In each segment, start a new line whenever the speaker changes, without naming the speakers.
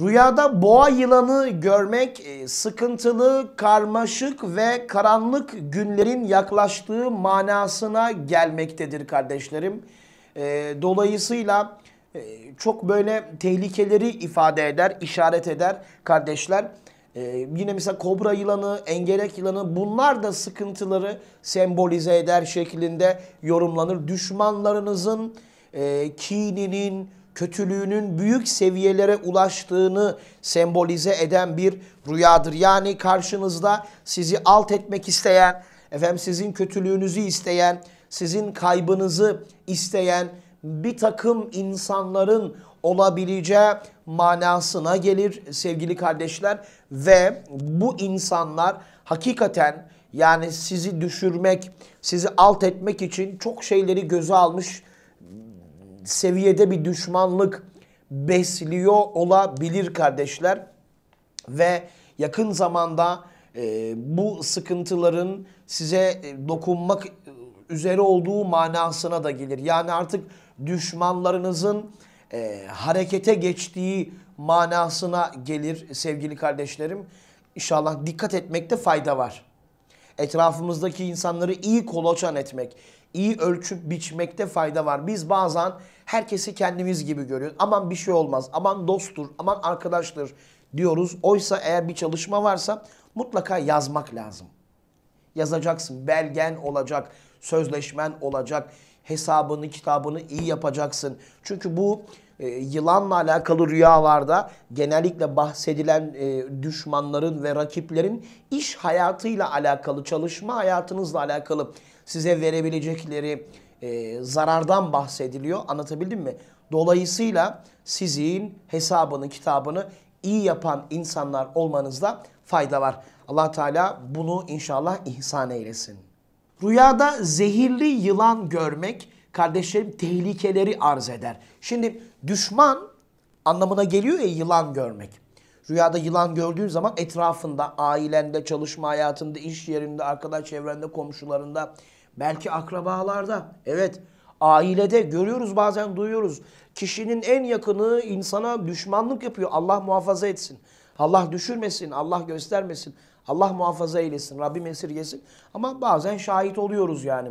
Rüyada boğa yılanı görmek e, sıkıntılı, karmaşık ve karanlık günlerin yaklaştığı manasına gelmektedir kardeşlerim. E, dolayısıyla e, çok böyle tehlikeleri ifade eder, işaret eder kardeşler. yine mesela kobra yılanı, engerek yılanı bunlar da sıkıntıları sembolize eder şeklinde yorumlanır. Düşmanlarınızın kininin, kötülüğünün büyük seviyelere ulaştığını sembolize eden bir rüyadır. Yani karşınızda sizi alt etmek isteyen, efendim sizin kötülüğünüzü isteyen, sizin kaybınızı isteyen bir takım insanların olabileceği manasına gelir sevgili kardeşler ve bu insanlar hakikaten yani sizi düşürmek, sizi alt etmek için çok şeyleri göze almış seviyede bir düşmanlık besliyor olabilir kardeşler. Ve yakın zamanda e, bu sıkıntıların size e, dokunmak üzere olduğu manasına da gelir. Yani artık düşmanlarınızın e, harekete geçtiği manasına gelir sevgili kardeşlerim. İnşallah dikkat etmekte fayda var. Etrafımızdaki insanları iyi koloçan etmek, iyi ölçüp biçmekte fayda var. Biz bazen Herkesi kendimiz gibi görüyoruz. Aman bir şey olmaz, aman dosttur, aman arkadaştır diyoruz. Oysa eğer bir çalışma varsa mutlaka yazmak lazım. Yazacaksın, belgen olacak, sözleşmen olacak, hesabını, kitabını iyi yapacaksın. Çünkü bu e, yılanla alakalı rüyalarda genellikle bahsedilen e, düşmanların ve rakiplerin iş hayatıyla alakalı, çalışma hayatınızla alakalı size verebilecekleri e, zarardan bahsediliyor. Anlatabildim mi? Dolayısıyla sizin hesabını, kitabını iyi yapan insanlar olmanızda fayda var. Allah Teala bunu inşallah ihsan eylesin. Rüyada zehirli yılan görmek kardeşlerim tehlikeleri arz eder. Şimdi düşman anlamına geliyor ya yılan görmek. Rüyada yılan gördüğün zaman etrafında, ailende, çalışma hayatında, iş yerinde, arkadaş çevrende, komşularında Belki akrabalarda. Evet ailede görüyoruz bazen duyuyoruz. Kişinin en yakını insana düşmanlık yapıyor. Allah muhafaza etsin. Allah düşürmesin. Allah göstermesin. Allah muhafaza eylesin. Rabbim esirgesin. Ama bazen şahit oluyoruz yani.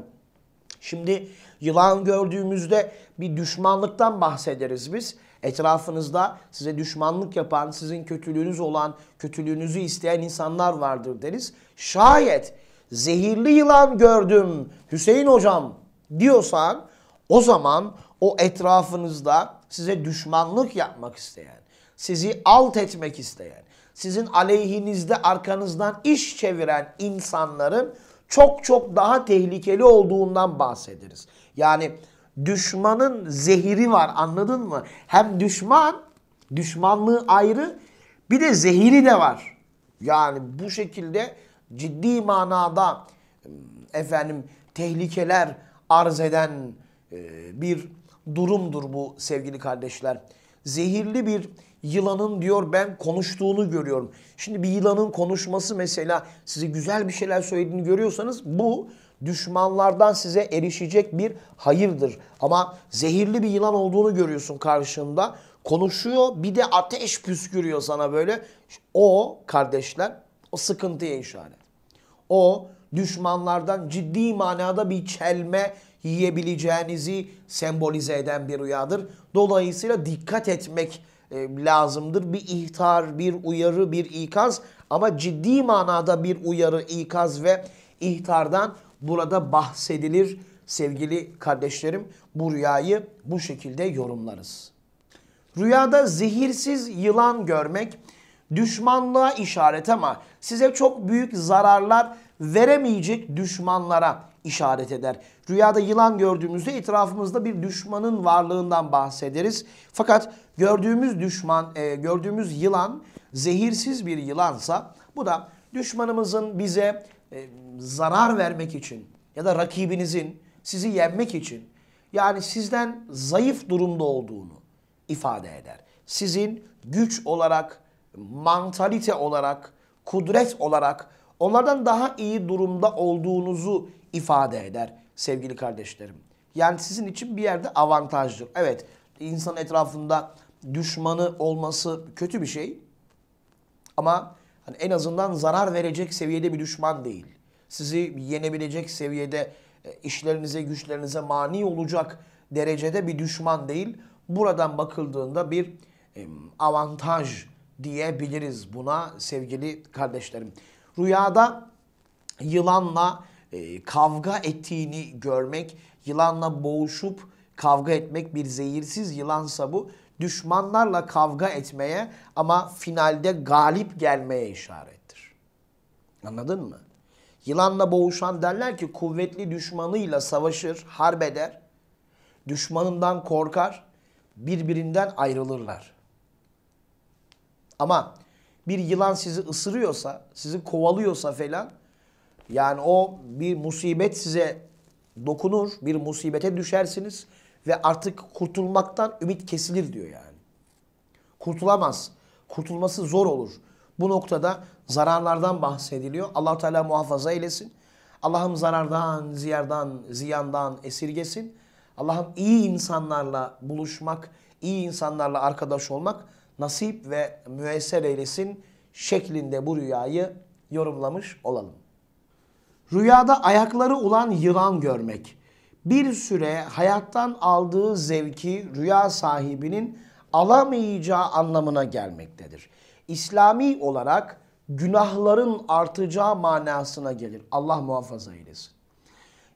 Şimdi yılan gördüğümüzde bir düşmanlıktan bahsederiz biz. Etrafınızda size düşmanlık yapan, sizin kötülüğünüz olan, kötülüğünüzü isteyen insanlar vardır deriz. Şayet zehirli yılan gördüm Hüseyin hocam diyorsan o zaman o etrafınızda size düşmanlık yapmak isteyen, sizi alt etmek isteyen, sizin aleyhinizde arkanızdan iş çeviren insanların çok çok daha tehlikeli olduğundan bahsederiz. Yani düşmanın zehiri var anladın mı? Hem düşman, düşmanlığı ayrı bir de zehiri de var. Yani bu şekilde ciddi manada ıı, efendim tehlikeler arz eden ıı, bir durumdur bu sevgili kardeşler. Zehirli bir yılanın diyor ben konuştuğunu görüyorum. Şimdi bir yılanın konuşması mesela size güzel bir şeyler söylediğini görüyorsanız bu düşmanlardan size erişecek bir hayırdır. Ama zehirli bir yılan olduğunu görüyorsun karşında. Konuşuyor bir de ateş püskürüyor sana böyle. O kardeşler o sıkıntıya işaret o düşmanlardan ciddi manada bir çelme yiyebileceğinizi sembolize eden bir rüyadır. Dolayısıyla dikkat etmek e, lazımdır. Bir ihtar, bir uyarı, bir ikaz ama ciddi manada bir uyarı, ikaz ve ihtardan burada bahsedilir sevgili kardeşlerim. Bu rüyayı bu şekilde yorumlarız. Rüyada zehirsiz yılan görmek düşmanlığa işaret ama size çok büyük zararlar veremeyecek düşmanlara işaret eder. Rüyada yılan gördüğümüzde etrafımızda bir düşmanın varlığından bahsederiz. Fakat gördüğümüz düşman, e, gördüğümüz yılan zehirsiz bir yılansa bu da düşmanımızın bize e, zarar vermek için ya da rakibinizin sizi yenmek için yani sizden zayıf durumda olduğunu ifade eder. Sizin güç olarak, mantalite olarak, kudret olarak onlardan daha iyi durumda olduğunuzu ifade eder sevgili kardeşlerim. Yani sizin için bir yerde avantajdır. Evet insan etrafında düşmanı olması kötü bir şey ama hani en azından zarar verecek seviyede bir düşman değil. Sizi yenebilecek seviyede e, işlerinize güçlerinize mani olacak derecede bir düşman değil. Buradan bakıldığında bir avantaj diyebiliriz buna sevgili kardeşlerim. Rüyada yılanla e, kavga ettiğini görmek, yılanla boğuşup kavga etmek bir zehirsiz yılansa bu düşmanlarla kavga etmeye ama finalde galip gelmeye işarettir. Anladın mı? Yılanla boğuşan derler ki kuvvetli düşmanıyla savaşır, harbeder, Düşmanından korkar, birbirinden ayrılırlar. Ama bir yılan sizi ısırıyorsa, sizi kovalıyorsa falan yani o bir musibet size dokunur, bir musibete düşersiniz ve artık kurtulmaktan ümit kesilir diyor yani. Kurtulamaz. Kurtulması zor olur. Bu noktada zararlardan bahsediliyor. Allah Teala muhafaza eylesin. Allah'ım zarardan, ziyardan, ziyandan esirgesin. Allah'ım iyi insanlarla buluşmak, iyi insanlarla arkadaş olmak nasip ve müessel eylesin şeklinde bu rüyayı yorumlamış olalım. Rüyada ayakları olan yılan görmek. Bir süre hayattan aldığı zevki rüya sahibinin alamayacağı anlamına gelmektedir. İslami olarak günahların artacağı manasına gelir. Allah muhafaza eylesin.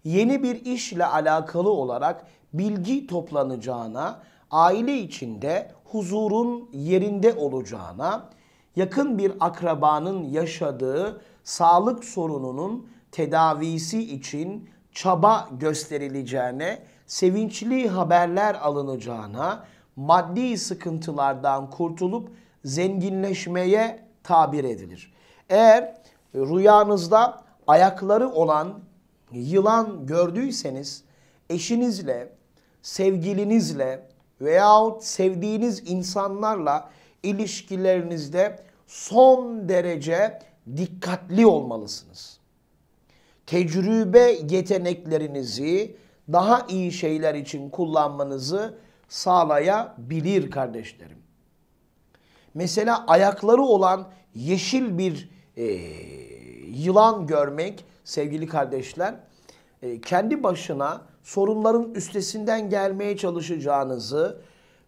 Yeni bir işle alakalı olarak bilgi toplanacağına, aile içinde huzurun yerinde olacağına, yakın bir akrabanın yaşadığı sağlık sorununun tedavisi için çaba gösterileceğine, sevinçli haberler alınacağına, maddi sıkıntılardan kurtulup zenginleşmeye tabir edilir. Eğer rüyanızda ayakları olan yılan gördüyseniz eşinizle, sevgilinizle, veyahut sevdiğiniz insanlarla ilişkilerinizde son derece dikkatli olmalısınız. Tecrübe yeteneklerinizi daha iyi şeyler için kullanmanızı sağlayabilir kardeşlerim. Mesela ayakları olan yeşil bir e, yılan görmek sevgili kardeşler e, kendi başına sorunların üstesinden gelmeye çalışacağınızı,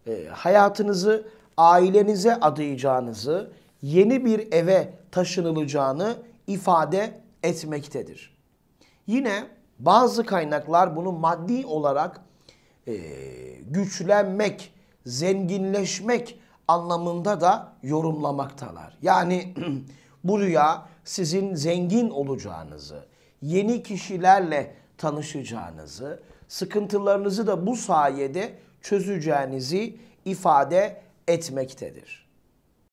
e, hayatınızı ailenize adayacağınızı, yeni bir eve taşınılacağını ifade etmektedir. Yine bazı kaynaklar bunu maddi olarak e, güçlenmek, zenginleşmek anlamında da yorumlamaktalar. Yani bu rüya sizin zengin olacağınızı, yeni kişilerle tanışacağınızı, sıkıntılarınızı da bu sayede çözeceğinizi ifade etmektedir.